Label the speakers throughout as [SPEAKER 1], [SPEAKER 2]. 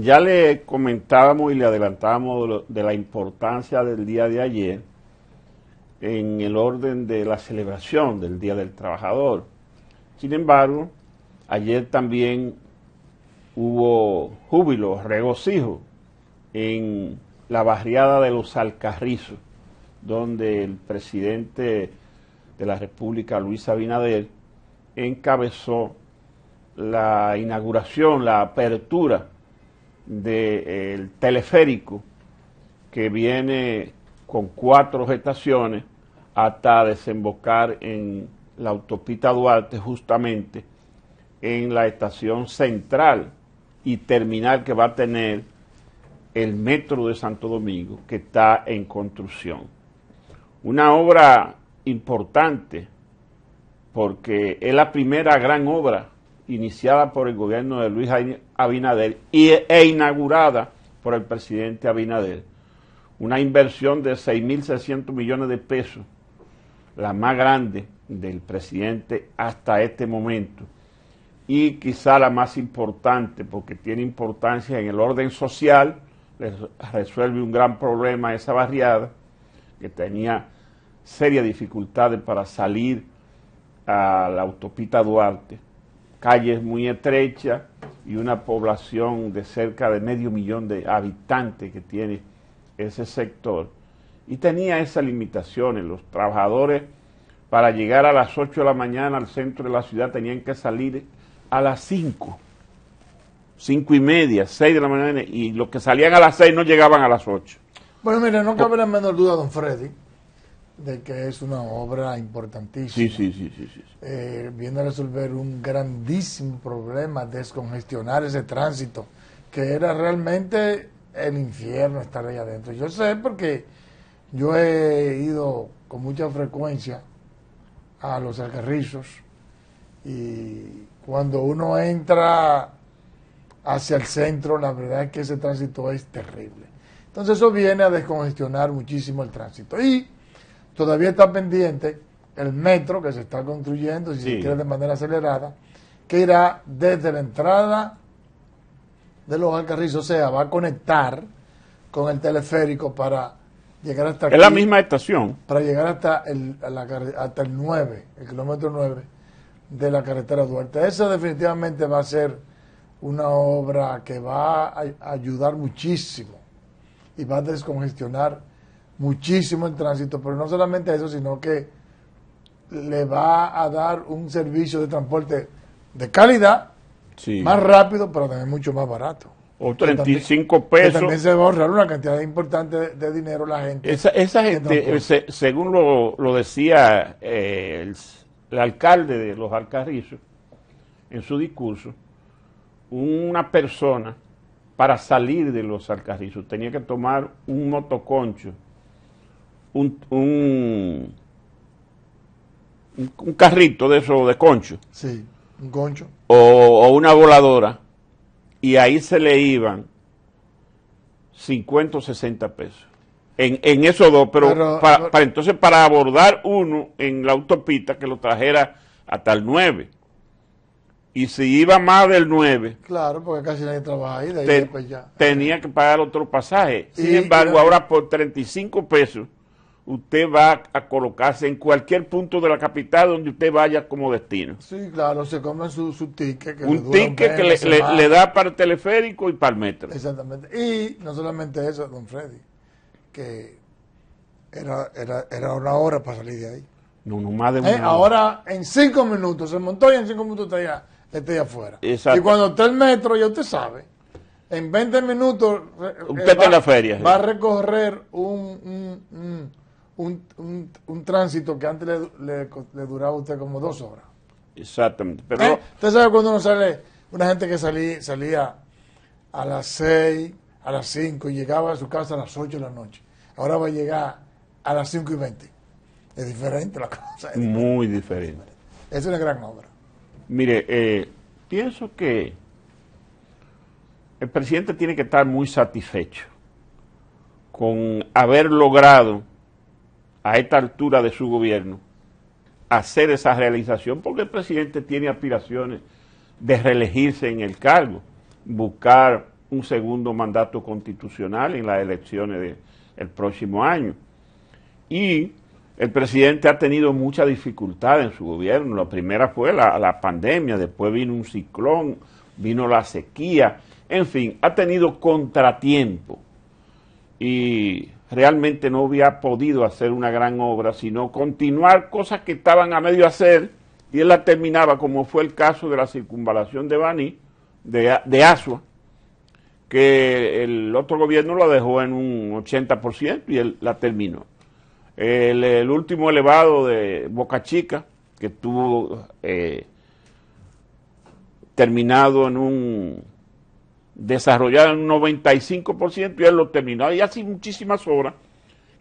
[SPEAKER 1] Ya le comentábamos y le adelantábamos de la importancia del día de ayer en el orden de la celebración del Día del Trabajador. Sin embargo, ayer también hubo júbilo, regocijo en la barriada de los Alcarrizos, donde el presidente de la República, Luis Abinader, encabezó la inauguración, la apertura del teleférico que viene con cuatro estaciones hasta desembocar en la autopista Duarte justamente en la estación central y terminal que va a tener el metro de Santo Domingo que está en construcción. Una obra importante porque es la primera gran obra iniciada por el gobierno de Luis Jaime, Abinader y, e inaugurada por el presidente Abinader. Una inversión de 6.600 millones de pesos, la más grande del presidente hasta este momento y quizá la más importante porque tiene importancia en el orden social, resuelve un gran problema esa barriada que tenía serias dificultades para salir a la autopista Duarte, calles muy estrechas, y una población de cerca de medio millón de habitantes que tiene ese sector. Y tenía esas limitaciones. Los trabajadores para llegar a las 8 de la mañana al centro de la ciudad tenían que salir a las 5, 5 y media, 6 de la mañana, y los que salían a las 6 no llegaban a las 8.
[SPEAKER 2] Bueno, mire, no cabe la menor duda, don Freddy, de que es una obra importantísima.
[SPEAKER 1] Sí, sí, sí, sí,
[SPEAKER 2] eh, viene a resolver un grandísimo problema, descongestionar ese tránsito, que era realmente el infierno estar ahí adentro. Yo sé porque yo he ido con mucha frecuencia a los algarrizos y cuando uno entra hacia el centro, la verdad es que ese tránsito es terrible. Entonces eso viene a descongestionar muchísimo el tránsito. Y Todavía está pendiente el metro que se está construyendo, si se quiere de manera acelerada, que irá desde la entrada de los Alcarrizos, o sea, va a conectar con el teleférico para llegar hasta... Es la misma estación. Para llegar hasta el, la, hasta el 9, el kilómetro 9 de la carretera Duarte. Esa definitivamente va a ser una obra que va a ayudar muchísimo y va a descongestionar muchísimo el tránsito, pero no solamente eso, sino que le va a dar un servicio de transporte de calidad,
[SPEAKER 1] más rápido,
[SPEAKER 2] pero también mucho más barato. O 35 pesos. Que también se va a ahorrar una cantidad importante de, dinero la gente. Esa, gente,
[SPEAKER 1] según lo, lo decía eh, el, el, alcalde de Los Alcarrizos, en su discurso, una persona para salir de Los Alcarrizos tenía que tomar un motoconcho un, un, carrito de eso, de concho. Sí, un concho. O, una voladora. Y ahí se le iban 50 o 60 pesos. En, en esos dos, pero, para, entonces para abordar uno en la autopista que lo trajera hasta el 9. Y si iba más del 9.
[SPEAKER 2] Claro, porque casi nadie trabaja ahí, de
[SPEAKER 1] Tenía que pagar otro pasaje. Sin embargo, ahora por 35 pesos usted va a colocarse en cualquier punto de la capital donde usted vaya como destino.
[SPEAKER 2] Sí, claro, se come su, su ticket. Que un ticket que le, da
[SPEAKER 1] para el teleférico y para el metro. Exactamente.
[SPEAKER 2] Y no solamente eso, don Freddy, que era, era, era una hora para salir de ahí.
[SPEAKER 1] No, no más de eh, una
[SPEAKER 2] Ahora en cinco minutos se montó y en cinco minutos está ya afuera. Y cuando está el metro, ya usted sabe en 20 minutos va, eh, eh, la feria. va a recorrer un, un, tránsito que antes le, le, duraba a usted como dos horas.
[SPEAKER 1] Exactamente. Pero... Eh, usted
[SPEAKER 2] sabe cuando uno sale, una gente que salí, salía a las seis, a las cinco, y llegaba a su casa a las ocho de la noche. Ahora va a llegar a las cinco y veinte. Es diferente la cosa.
[SPEAKER 1] Muy diferente.
[SPEAKER 2] Es una gran obra.
[SPEAKER 1] Mire, eh, pienso que el presidente tiene que estar muy satisfecho con haber logrado a esta altura de su gobierno hacer esa realización porque el presidente tiene aspiraciones de reelegirse en el cargo, buscar un segundo mandato constitucional en las elecciones del próximo año. Y el presidente ha tenido mucha dificultad en su gobierno. La primera fue la, la pandemia, después vino un ciclón, vino la sequía, en fin, ha tenido contratiempo. Y realmente no había podido hacer una gran obra, sino continuar cosas que estaban a medio hacer y él la terminaba, como fue el caso de la circunvalación de Bani, de, de Asua, que el otro gobierno la dejó en un 80% y él la terminó. El, último elevado de Boca Chica, que estuvo eh, terminado en un desarrollar un 95% y él lo terminó. Y hace muchísimas obras,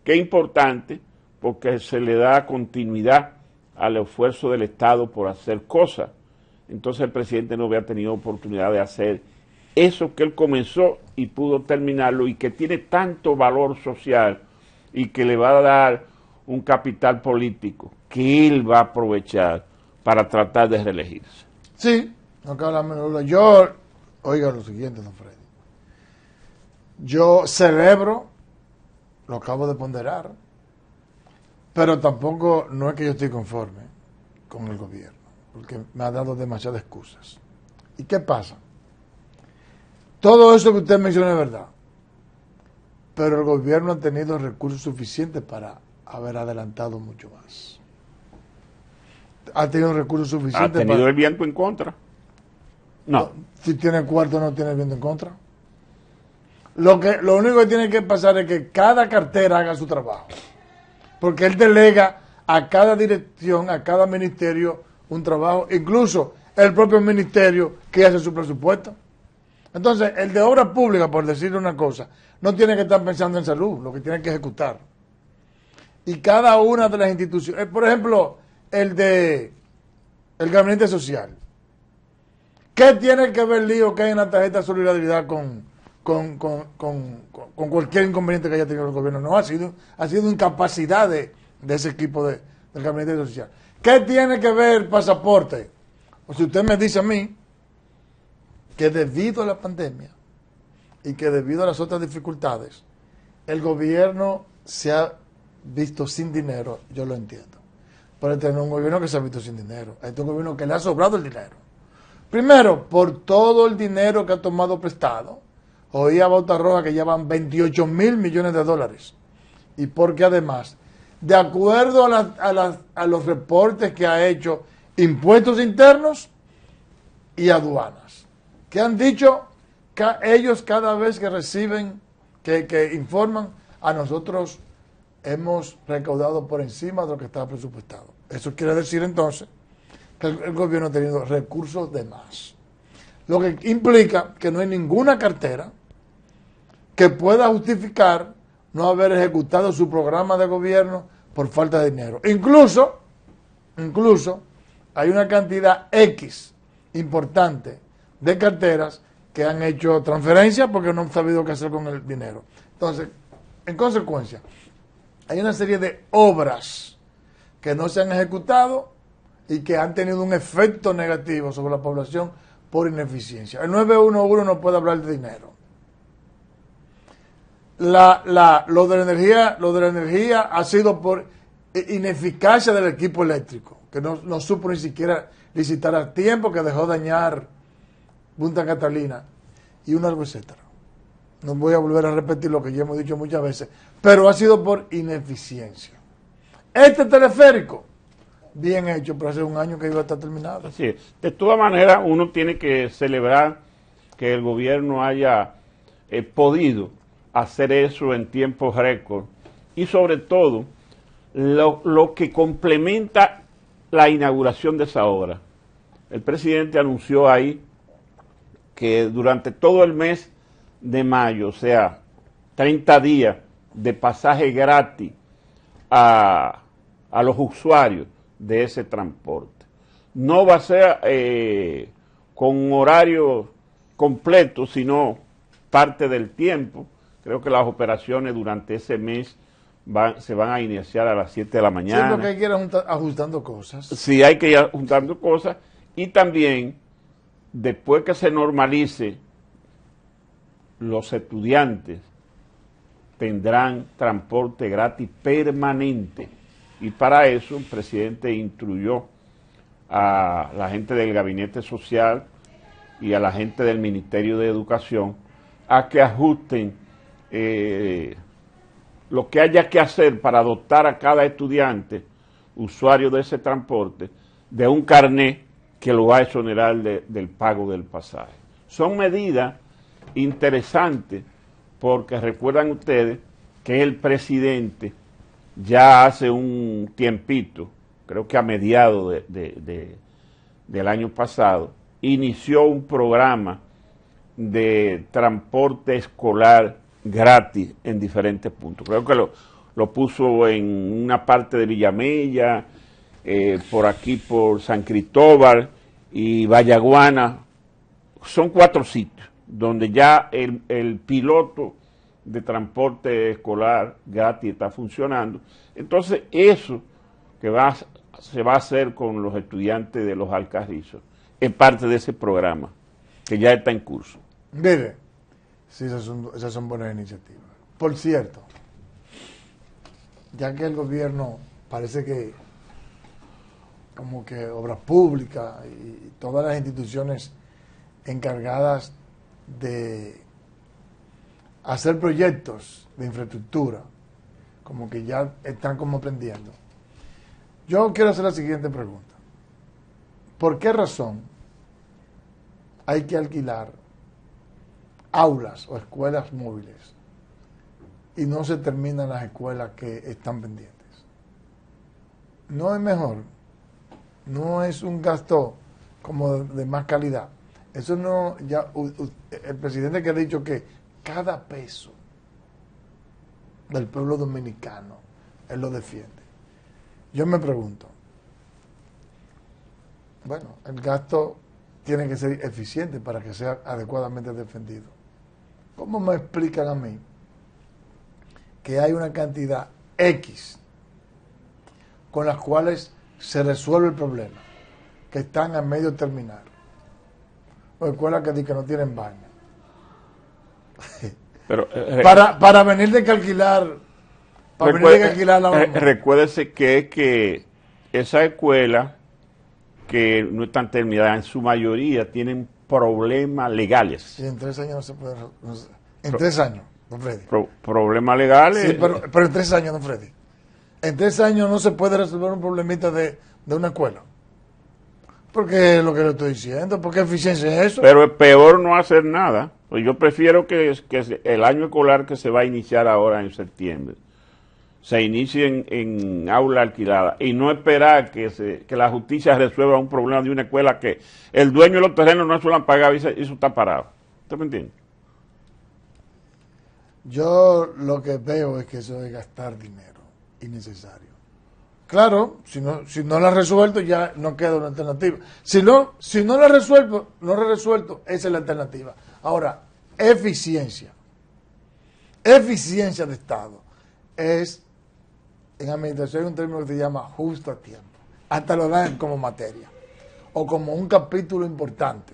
[SPEAKER 1] que es importante porque se le da continuidad al esfuerzo del Estado por hacer cosas. Entonces el presidente no había tenido oportunidad de hacer eso que él comenzó y pudo terminarlo y que tiene tanto valor social y que le va a dar un capital político que él va a aprovechar para tratar de reelegirse. Sí,
[SPEAKER 2] acá menor yo Oiga lo siguiente, don Freddy. Yo celebro, lo acabo de ponderar, pero tampoco no es que yo estoy conforme con el gobierno, porque me ha dado demasiadas excusas. ¿Y qué pasa? Todo eso que usted menciona es verdad, pero el gobierno ha tenido recursos suficientes para haber adelantado mucho más. Ha tenido recursos suficientes. Ha tenido el viento en contra. No. Si tiene cuarto, no tiene viento en contra. Lo, que, lo único que tiene que pasar es que cada cartera haga su trabajo. Porque él delega a cada dirección, a cada ministerio, un trabajo. Incluso el propio ministerio que hace su presupuesto. Entonces, el de obra pública, por decir una cosa, no tiene que estar pensando en salud, lo que tiene que ejecutar. Y cada una de las instituciones, eh, por ejemplo, el de el gabinete social. ¿Qué tiene que ver lío que hay en la tarjeta de solidaridad con, con, cualquier inconveniente que haya tenido el gobierno? No, ha sido, ha sido incapacidad de, ese equipo de, del gabinete social. ¿Qué tiene que ver el pasaporte? O si usted me dice a mí que debido a la pandemia y que debido a las otras dificultades, el gobierno se ha visto sin dinero, yo lo entiendo. Pero este no es un gobierno que se ha visto sin dinero, este es un gobierno que le ha sobrado el dinero. Primero, por todo el dinero que ha tomado prestado. Oí a Bauta Roja que llevan 28 mil millones de dólares. Y porque además, de acuerdo a, los reportes que ha hecho impuestos internos y aduanas, que han dicho que ellos cada vez que reciben, que, que informan, a nosotros hemos recaudado por encima de lo que estaba presupuestado. Eso quiere decir entonces que el gobierno ha tenido recursos de más. Lo que implica que no hay ninguna cartera que pueda justificar no haber ejecutado su programa de gobierno por falta de dinero. Incluso, incluso, hay una cantidad X importante de carteras que han hecho transferencias porque no han sabido qué hacer con el dinero. Entonces, en consecuencia, hay una serie de obras que no se han ejecutado y que han tenido un efecto negativo sobre la población por ineficiencia. El 911 no puede hablar de dinero. lo, de la energía, lo de la energía ha sido por ineficacia del equipo eléctrico, que no, supo ni siquiera licitar al tiempo, que dejó dañar Punta Catalina y un árbol etcétera. No voy a volver a repetir lo que ya hemos dicho muchas veces, pero ha sido por ineficiencia. Este teleférico bien hecho, pero hace un año que iba a estar terminado.
[SPEAKER 1] Así es. De todas maneras, uno tiene que celebrar que el gobierno haya eh, podido hacer eso en tiempos récord y sobre todo lo, que complementa la inauguración de esa obra. El presidente anunció ahí que durante todo el mes de mayo, o sea, 30 días de pasaje gratis a, a los usuarios de ese transporte. No va a ser eh, con horario completo, sino parte del tiempo. Creo que las operaciones durante ese mes se van a iniciar a las 7 de la mañana. Sí, que
[SPEAKER 2] hay que ir ajustando cosas.
[SPEAKER 1] Sí, hay que ir ajustando cosas. Y también, después que se normalice, los estudiantes tendrán transporte gratis permanente y para eso el presidente instruyó a la gente del Gabinete Social y a la gente del Ministerio de Educación a que ajusten eh, lo que haya que hacer para dotar a cada estudiante usuario de ese transporte de un carné que lo va a exonerar del pago del pasaje. Son medidas interesantes porque recuerdan ustedes que el presidente ya hace un tiempito, creo que a mediados del año pasado, inició un programa de transporte escolar gratis en diferentes puntos. Creo que lo, puso en una parte de Villamella, eh, por aquí por San Cristóbal y Vallaguana. Son cuatro sitios donde ya el, el piloto de transporte escolar gratis, está funcionando. Entonces, eso que va, se va a hacer con los estudiantes de los Alcarrizos es parte de ese programa que ya está en curso.
[SPEAKER 2] mire, Sí, esas son, esas son buenas iniciativas. Por cierto, ya que el gobierno parece que como que obras públicas y todas las instituciones encargadas de hacer proyectos de infraestructura, como que ya están como aprendiendo. Yo quiero hacer la siguiente pregunta. ¿Por qué razón hay que alquilar aulas o escuelas móviles y no se terminan las escuelas que están pendientes? No es mejor, no es un gasto como de más calidad. Eso no, ya el presidente que ha dicho que cada peso del pueblo dominicano, él lo defiende. Yo me pregunto, bueno, el gasto tiene que ser eficiente para que sea adecuadamente defendido. ¿Cómo me explican a mí que hay una cantidad X con las cuales se resuelve el problema, que están a medio terminar? O escuelas que, que no tienen baño
[SPEAKER 1] eh, eh, para, para
[SPEAKER 2] venir de calcular, para venir de calcular la eh,
[SPEAKER 1] Recuérdese que, que esa escuela que no están terminada en su mayoría tienen problemas legales.
[SPEAKER 2] en tres años no se puede. en tres años, don Freddy.
[SPEAKER 1] problemas legales. pero, en tres
[SPEAKER 2] años, don Freddy. En tres años no se puede resolver un problemita de, de una escuela. Porque lo que le estoy diciendo, porque eficiencia es eso. Pero es
[SPEAKER 1] peor no hacer nada. Pues yo prefiero que, que, el año escolar que se va a iniciar ahora en septiembre se inicie en, aula alquilada y no esperar que, la justicia resuelva un problema de una escuela que el dueño de los terrenos no suele pagar y, eso está parado. ¿Usted me
[SPEAKER 2] Yo lo que veo es que eso es gastar dinero innecesario. Claro, si no, si no la resuelto, ya no queda una alternativa. Si no, si no la resuelvo, no resuelto, esa es la alternativa. Ahora, eficiencia. Eficiencia de Estado es, en administración hay un término que se llama justo a tiempo. Hasta lo dan como materia o como un capítulo importante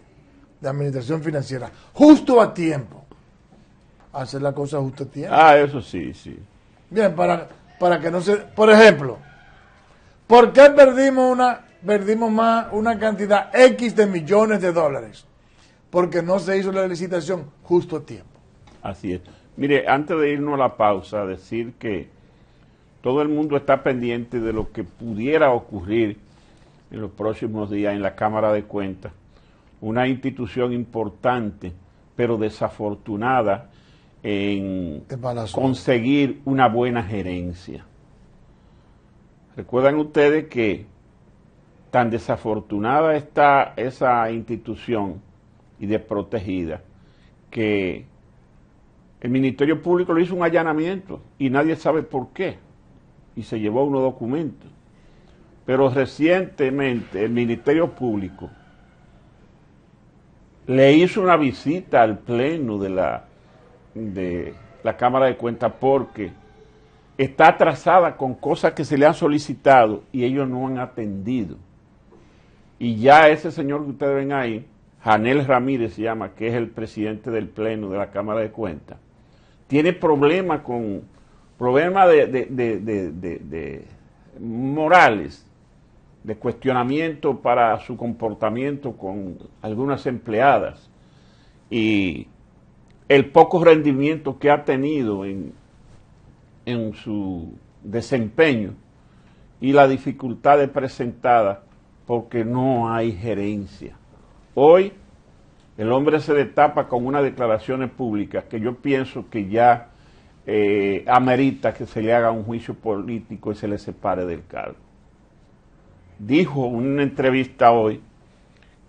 [SPEAKER 2] de administración financiera. Justo a tiempo. Hacer la cosa justo a tiempo.
[SPEAKER 1] Ah, eso sí, sí.
[SPEAKER 2] Bien, para, para que no se... Por ejemplo, ¿por qué perdimos, una, perdimos más una cantidad X de millones de dólares? porque no se hizo la licitación justo a tiempo.
[SPEAKER 1] Así es. Mire, antes de irnos a la pausa, decir que todo el mundo está pendiente de lo que pudiera ocurrir en los próximos días en la Cámara de Cuentas, una institución importante, pero desafortunada en conseguir una buena gerencia. Recuerdan ustedes que tan desafortunada está esa institución y desprotegida, que el Ministerio Público le hizo un allanamiento y nadie sabe por qué, y se llevó unos documentos. Pero recientemente el Ministerio Público le hizo una visita al Pleno de la, de la Cámara de Cuentas porque está atrasada con cosas que se le han solicitado y ellos no han atendido. Y ya ese señor que ustedes ven ahí Janel Ramírez se llama, que es el presidente del Pleno de la Cámara de Cuentas, tiene problemas con problemas de, morales, de cuestionamiento para su comportamiento con algunas empleadas y el poco rendimiento que ha tenido en, en su desempeño y la dificultad de presentada porque no hay gerencia Hoy el hombre se destapa con unas declaraciones públicas que yo pienso que ya eh, amerita que se le haga un juicio político y se le separe del cargo. Dijo en una entrevista hoy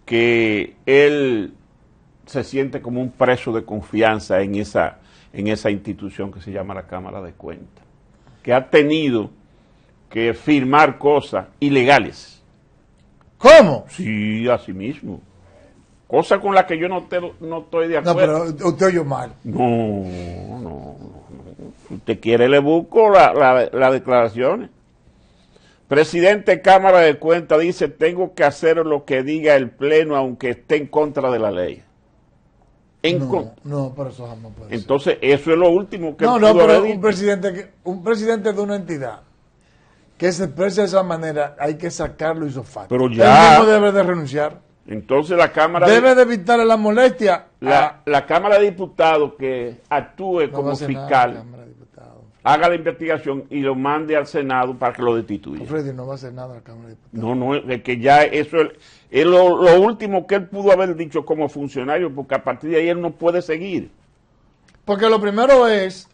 [SPEAKER 1] que él se siente como un preso de confianza en esa, en esa institución que se llama la Cámara de Cuentas, que ha tenido que firmar cosas ilegales. ¿Cómo? Sí, así mismo. Cosa con la que yo no, no estoy de acuerdo. No, pero usted oyó mal. No, no, no. Usted quiere, le busco las la, declaraciones. Presidente Cámara de Cuentas dice, tengo que hacer lo que diga el Pleno aunque esté en contra de la ley. En no,
[SPEAKER 2] no, pero eso jamás
[SPEAKER 1] puede Entonces, eso es lo último que... No, no, pero un
[SPEAKER 2] presidente, un presidente de una entidad
[SPEAKER 1] que se expresa de esa
[SPEAKER 2] manera, hay que sacarlo y sofá. Pero ya... ¿No mismo debe de renunciar. Entonces la Cámara... Debe de evitar la molestia. La,
[SPEAKER 1] Cámara de Diputados que actúe como fiscal, haga la investigación y lo mande al Senado para que lo destituya.
[SPEAKER 2] no va a hacer nada la Cámara de
[SPEAKER 1] Diputados. No, no, es que ya eso es, lo, lo, último que él pudo haber dicho como funcionario, porque a partir de ahí él no puede seguir. Porque lo primero es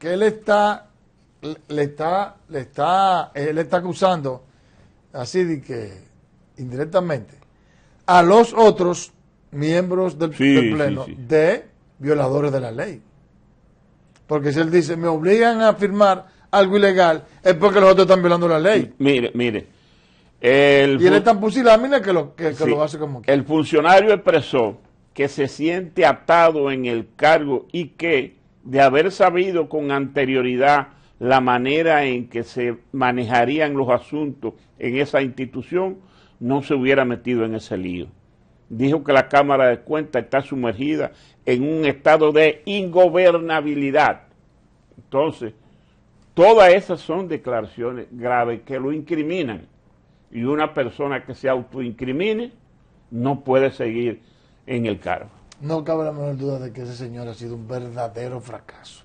[SPEAKER 2] que él está, le está, le está, él está acusando, así de que indirectamente, a los otros miembros del, Pleno de violadores de la ley. Porque si él dice, me obligan a firmar algo ilegal, es porque los otros están violando la ley. Mire,
[SPEAKER 1] mire. El y él es tan
[SPEAKER 2] que, lo, que, que lo hace como
[SPEAKER 1] que. El funcionario expresó que se siente atado en el cargo y que, de haber sabido con anterioridad la manera en que se manejarían los asuntos en esa institución, no se hubiera metido en ese lío. Dijo que la Cámara de Cuentas está sumergida en un estado de ingobernabilidad. Entonces, todas esas son declaraciones graves que lo incriminan. Y una persona que se autoincrimine no puede seguir en el cargo.
[SPEAKER 2] No cabe la menor duda de que ese señor ha sido un verdadero fracaso.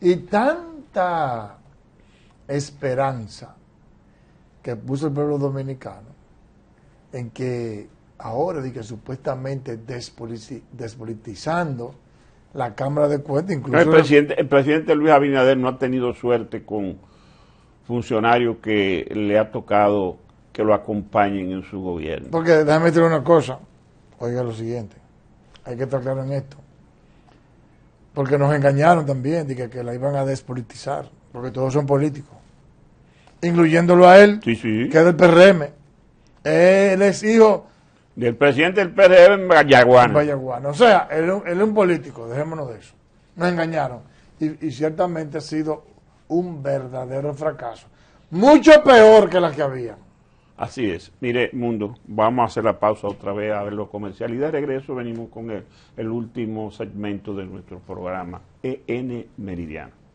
[SPEAKER 2] Y tanta esperanza que puso el pueblo dominicano en que ahora supuestamente despolitizando la Cámara de Cuentas, incluso... el, presidente,
[SPEAKER 1] el presidente Luis Abinader no ha tenido suerte con funcionarios que le ha tocado que lo acompañen en su gobierno.
[SPEAKER 2] Porque déjame decir una cosa, oiga lo siguiente, hay que estar claro en esto, porque nos engañaron también, de que, la iban a despolitizar, porque todos son políticos, incluyéndolo a él, que es
[SPEAKER 1] del PRM él es hijo del presidente del PRD en Vallaguana.
[SPEAKER 2] O sea, él, es un político, dejémonos de eso. Nos engañaron. Y, ciertamente ha sido un verdadero fracaso. Mucho peor que la que había.
[SPEAKER 1] Así es. Mire, Mundo, vamos a hacer la pausa otra vez a ver los comerciales. y de regreso venimos con el último segmento de nuestro programa, EN Meridiano.